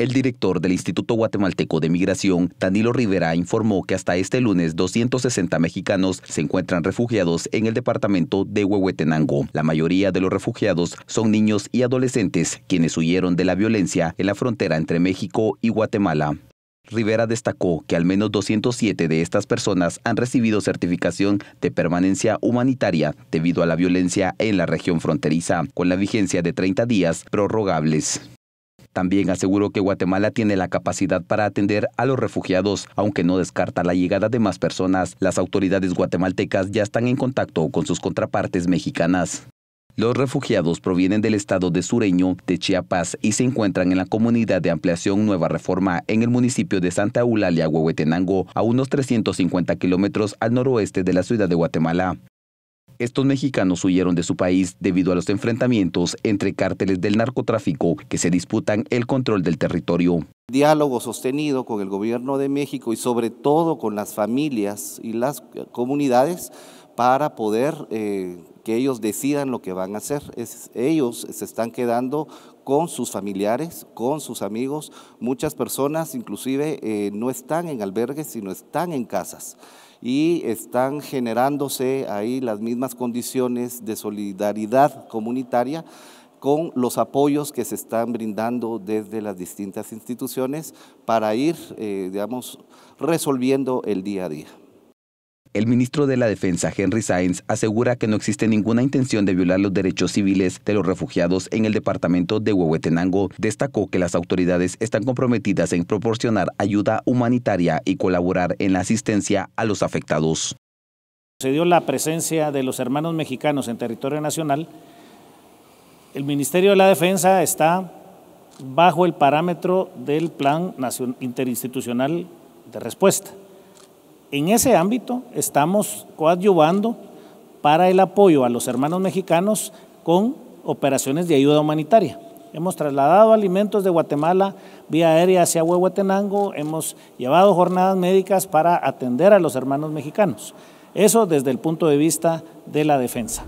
El director del Instituto Guatemalteco de Migración, Danilo Rivera, informó que hasta este lunes 260 mexicanos se encuentran refugiados en el departamento de Huehuetenango. La mayoría de los refugiados son niños y adolescentes quienes huyeron de la violencia en la frontera entre México y Guatemala. Rivera destacó que al menos 207 de estas personas han recibido certificación de permanencia humanitaria debido a la violencia en la región fronteriza, con la vigencia de 30 días prorrogables. También aseguró que Guatemala tiene la capacidad para atender a los refugiados, aunque no descarta la llegada de más personas. Las autoridades guatemaltecas ya están en contacto con sus contrapartes mexicanas. Los refugiados provienen del estado de Sureño, de Chiapas, y se encuentran en la comunidad de ampliación Nueva Reforma, en el municipio de Santa Eulalia, Huehuetenango, a unos 350 kilómetros al noroeste de la ciudad de Guatemala estos mexicanos huyeron de su país debido a los enfrentamientos entre cárteles del narcotráfico que se disputan el control del territorio. Diálogo sostenido con el gobierno de México y sobre todo con las familias y las comunidades para poder eh, que ellos decidan lo que van a hacer. ellos se están quedando con sus familiares, con sus amigos. Muchas personas inclusive eh, no están en albergues, sino están en casas y están generándose ahí las mismas condiciones de solidaridad comunitaria con los apoyos que se están brindando desde las distintas instituciones para ir, eh, digamos, resolviendo el día a día. El ministro de la Defensa, Henry Sainz, asegura que no existe ninguna intención de violar los derechos civiles de los refugiados en el departamento de Huehuetenango. Destacó que las autoridades están comprometidas en proporcionar ayuda humanitaria y colaborar en la asistencia a los afectados. Se dio la presencia de los hermanos mexicanos en territorio nacional. El Ministerio de la Defensa está bajo el parámetro del Plan Interinstitucional de Respuesta. En ese ámbito estamos coadyuvando para el apoyo a los hermanos mexicanos con operaciones de ayuda humanitaria. Hemos trasladado alimentos de Guatemala vía aérea hacia Huehuetenango, hemos llevado jornadas médicas para atender a los hermanos mexicanos. Eso desde el punto de vista de la defensa.